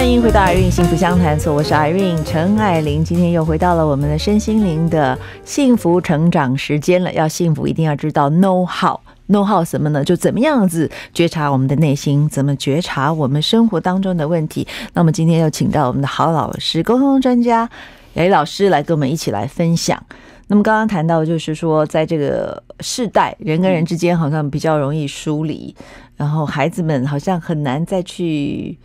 欢迎回到《艾韵幸福相谈所》，我是艾韵陈爱玲。今天又回到了我们的身心灵的幸福成长时间了。要幸福，一定要知道 know how，know how 什么呢？就怎么样子觉察我们的内心，怎么觉察我们生活当中的问题。那么今天又请到我们的好老师、沟通专家，雷老师来跟我们一起来分享。那么刚刚谈到，就是说，在这个世代，人跟人之间好像比较容易疏离，然后孩子们好像很难再去。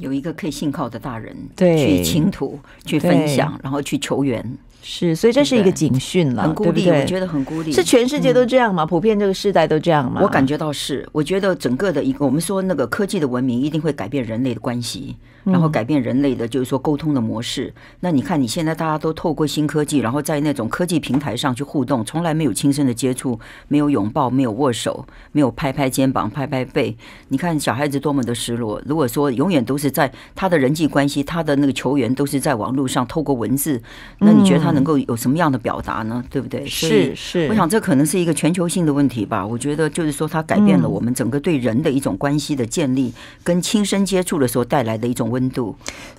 有一个可以信靠的大人去倾吐、去分享，然后去求援，是，所以这是一个警讯了。很孤立，我觉得很孤立。是全世界都这样吗？普遍这个时代都这样吗？我感觉到是。我觉得整个的一个，我们说那个科技的文明一定会改变人类的关系，然后改变人类的就是说沟通的模式。那你看，你现在大家都透过新科技，然后在那种科技平台上去互动，从来没有亲身的接触，没有拥抱，没有握手，没有拍拍肩膀、拍拍背。你看小孩子多么的失落。如果说永远都是。在他的人际关系，他的那个球员都是在网络上透过文字，那你觉得他能够有什么样的表达呢？对不对？是是，我想这可能是一个全球性的问题吧。我觉得就是说，它改变了我们整个对人的一种关系的建立，跟亲身接触的时候带来的一种温度，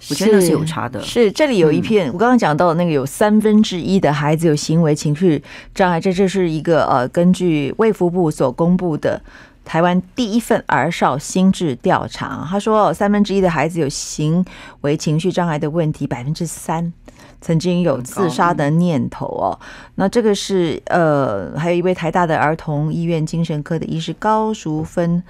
我觉得是有差的。是这里有一片，我刚刚讲到那个有三分之一的孩子有行为情绪障碍，这这是一个呃，根据卫福部所公布的。台湾第一份儿少心智调查，他说三分之一的孩子有行为情绪障碍的问题，百分之三曾经有自杀的念头哦。那这个是呃，还有一位台大的儿童医院精神科的医师高淑芬。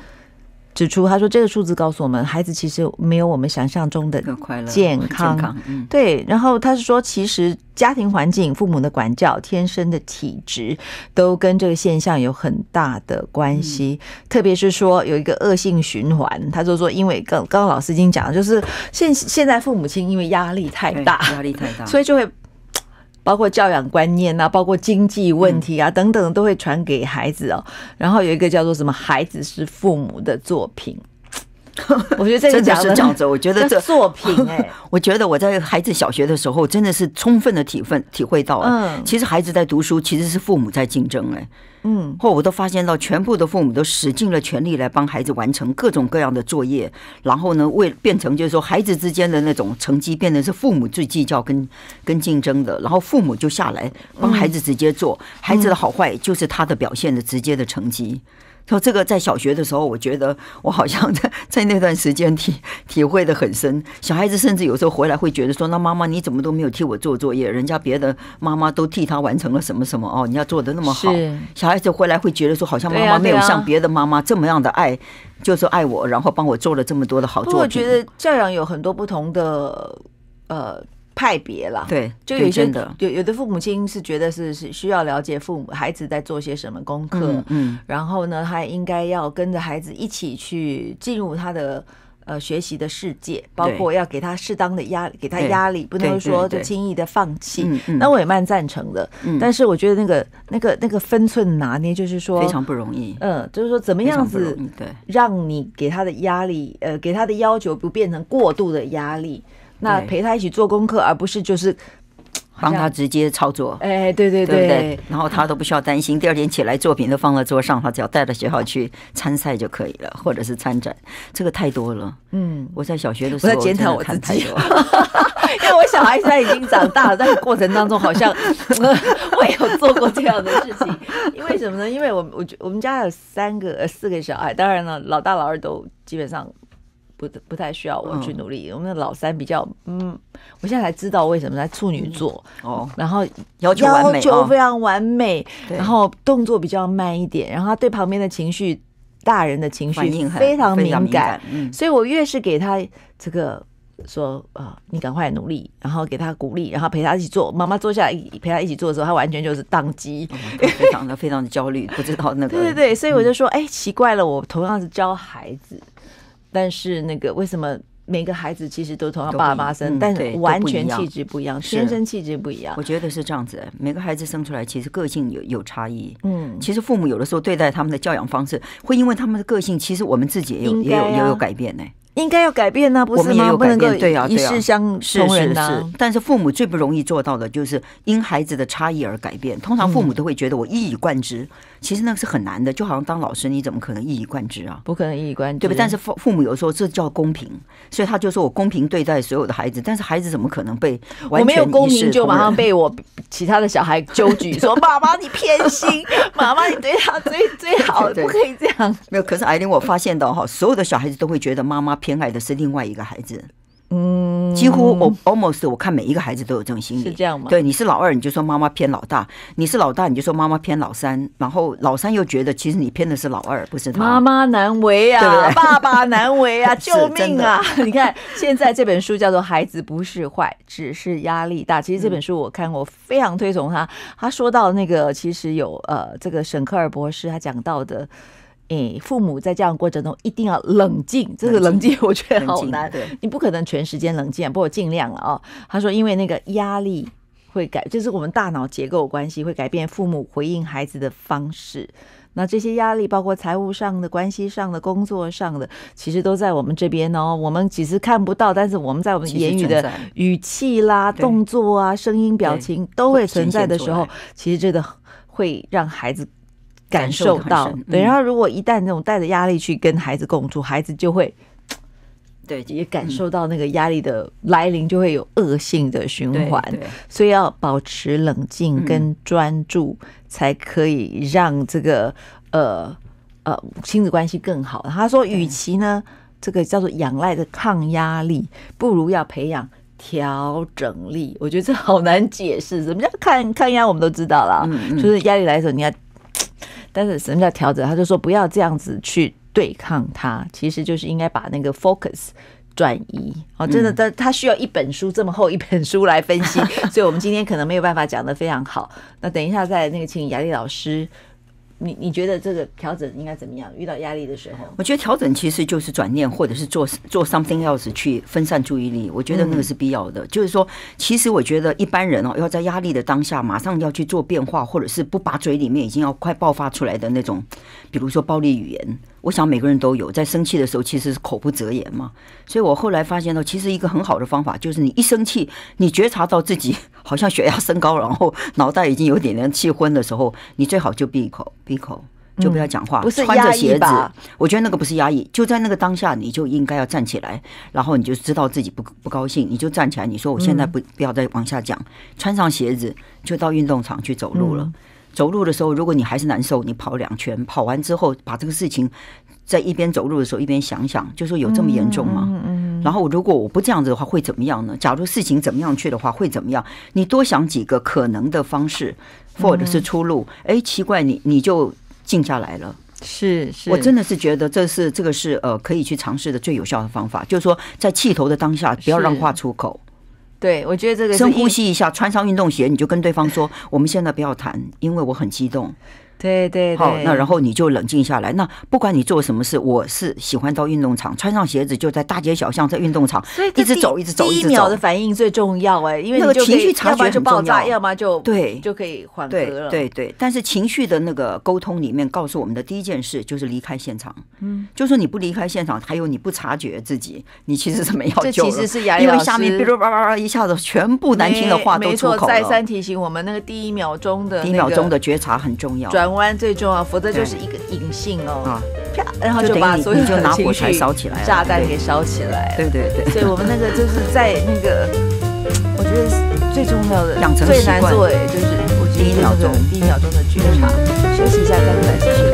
指出，他说这个数字告诉我们，孩子其实没有我们想象中的健康。对，然后他是说，其实家庭环境、父母的管教、天生的体质，都跟这个现象有很大的关系。特别是说有一个恶性循环，他就说，因为刚刚老师已经讲了，就是现现在父母亲因为压力太大，压力太大，所以就会。包括教养观念啊，包括经济问题啊等等，都会传给孩子哦。然后有一个叫做什么“孩子是父母”的作品。我觉得真的是这样子。我觉得这作品 哎，我觉得我在孩子小学的时候，真的是充分的体分体会到了。其实孩子在读书，其实是父母在竞争哎。嗯，后我都发现到，全部的父母都使尽了全力来帮孩子完成各种各样的作业，然后呢，为变成就是说，孩子之间的那种成绩，变成是父母最计较跟跟竞争的，然后父母就下来帮孩子直接做，孩子的好坏就是他的表现的直接的成绩。说这个在小学的时候，我觉得我好像在在那段时间体体会的很深。小孩子甚至有时候回来会觉得说：“那妈妈你怎么都没有替我做作业？人家别的妈妈都替他完成了什么什么哦，人家做的那么好。”小孩子回来会觉得说：“好像妈妈没有像别的妈妈这么样的爱，就是爱我，然后帮我做了这么多的好。”我觉得教养有很多不同的呃。太别了，对，就有些的有有的父母亲是觉得是是需要了解父母孩子在做些什么功课，嗯，然后呢，他应该要跟着孩子一起去进入他的呃学习的世界，包括要给他适当的压给他压力，不能说就轻易的放弃。那我也蛮赞成的，嗯，但是我觉得那个那个那个分寸拿捏，就是说非常不容易，嗯，就是说怎么样子对让你给他的压力，呃，给他的要求不变成过度的压力。那陪他一起做功课，而不是就是 帮他直接操作。哎，对对对，然后他都不需要担心。第二天起来，作品都放在桌上，他只要带着学校去参赛就可以了，或者是参展。这个太多了。嗯，我在小学的时候，我在检讨我自己，因为我小孩现在已经长大了，在过程当中好像 我有做过这样的事情。因为什么呢？因为我我我们家有三个呃四个小孩，当然了，老大老二都基本上。不不太需要我去努力，我们的老三比较嗯，我现在才知道为什么在处女座哦，然后要求完美，要求非常完美，然后动作比较慢一点，然后他对旁边的情绪、大人的情绪非常敏感，所以我越是给他这个说啊，你赶快努力，然后给他鼓励，然后陪他一起做，妈妈坐下来陪他一起做的时候，他完全就是宕机，非常的非常的焦虑，不知道那个 对对对，所以我就说哎，奇怪了，我同样是教孩子。但是那个为什么每个孩子其实都同他爸爸生，但是完全气质不一样，天生气质不一样。我觉得是这样子，每个孩子生出来其实个性有有差异。嗯，其实父母有的时候对待他们的教养方式，会因为他们的个性，其实我们自己也有也有也有改变呢。应该要改变呢，不是吗？不能够以事相是。但是父母最不容易做到的就是因孩子的差异而改变。通常父母都会觉得我一以贯之，其实那个是很难的。就好像当老师，你怎么可能一以贯之啊？不可能一以贯。之，对吧？但是父父母有时候这叫公平，所以他就说我公平对待所有的孩子，但是孩子怎么可能被我没有公平就马上被我其他的小孩揪举 说：“妈妈你偏心，妈妈你对他最最好，不可以这样。”没有。可是艾琳，我发现到哈，所有的小孩子都会觉得妈妈偏。偏爱的是另外一个孩子，嗯，几乎我 almost 我看每一个孩子都有这种心理，是这样吗？对，你是老二，你就说妈妈偏老大；你是老大，你就说妈妈偏老三。然后老三又觉得其实你偏的是老二，不是他。妈妈难为啊，爸爸难为啊，救命啊！你看现在这本书叫做《孩子不是坏，只是压力大》。其实这本书我看过，非常推崇他。他说到那个，其实有呃，这个沈克尔博士他讲到的。哎，父母在这样过程中一定要冷静，这个冷静我觉得好难。你不可能全时间冷静，不过我尽量了哦。他说，因为那个压力会改，这是我们大脑结构关系会改变父母回应孩子的方式。那这些压力包括财务上的、关系上的、工作上的，其实都在我们这边哦。我们其实看不到，但是我们在我们言语的语气啦、动作啊、声音、表情都会存在的时候，其实这个会让孩子。感受到对，然后如果一旦那种带着压力去跟孩子共处，孩子就会 对也感受到那个压力的来临，就会有恶性的循环。所以要保持冷静跟专注，才可以让这个呃呃亲子关系更好。他说，与其呢这个叫做仰赖的抗压力，不如要培养调整力。我觉得这好难解释，什么叫抗抗压？我们都知道啦，就是压力来的时候，你要。但是什么叫调整？他就说不要这样子去对抗它，其实就是应该把那个 focus 转移哦，真的，但他需要一本书这么厚一本书来分析，所以我们今天可能没有办法讲的非常好。那等一下再那个请雅丽老师。你你觉得这个调整应该怎么样？遇到压力的时候，我觉得调整其实就是转念，或者是做做 something else 去分散注意力。我觉得那个是必要的。就是说，其实我觉得一般人哦，要在压力的当下，马上要去做变化，或者是不把嘴里面已经要快爆发出来的那种，比如说暴力语言。我想每个人都有，在生气的时候，其实是口不择言嘛。所以我后来发现到，其实一个很好的方法，就是你一生气，你觉察到自己好像血压升高然后脑袋已经有点点气昏的时候，你最好就闭口，闭口就不要讲话，不是着鞋子。我觉得那个不是压抑，就在那个当下，你就应该要站起来，然后你就知道自己不不高兴，你就站起来，你说我现在不不要再往下讲，穿上鞋子就到运动场去走路了。走路的时候，如果你还是难受，你跑两圈，跑完之后把这个事情在一边走路的时候一边想想，就说有这么严重吗？嗯嗯。然后如果我不这样子的话，会怎么样呢？假如事情怎么样去的话，会怎么样？你多想几个可能的方式，或者是出路。哎，奇怪，你你就静下来了。是是，我真的是觉得这是这个是呃可以去尝试的最有效的方法，就是说在气头的当下不要让话出口。对，我觉得这个深呼吸一下，穿上运动鞋，你就跟对方说：“我们现在不要谈，因为我很激动。”对对好，那然后你就冷静下来。那不管你做什么事，我是喜欢到运动场，穿上鞋子就在大街小巷，在运动场一直走，一直走，一直走。一秒的反应最重要哎，因为那个情绪察觉就爆要，要么就对就可以缓和了。对对，但是情绪的那个沟通里面，告诉我们的第一件事就是离开现场。嗯，就说你不离开现场，还有你不察觉自己，你其实是没有救。其实是因为下面哔哩啪啦一下子全部难听的话都出口了。再三提醒我们，那个第一秒钟的第一秒钟的觉察很重要。转红湾最重要，否则就是一个隐性哦，啪，然后就把所有的情绪就拿火柴烧起来，炸弹给烧起来。对对对，所以我们那个就是在那个，我觉得最重要的、最难做哎，就是我觉得一秒第一秒钟的觉察，休息一下，再回来继续。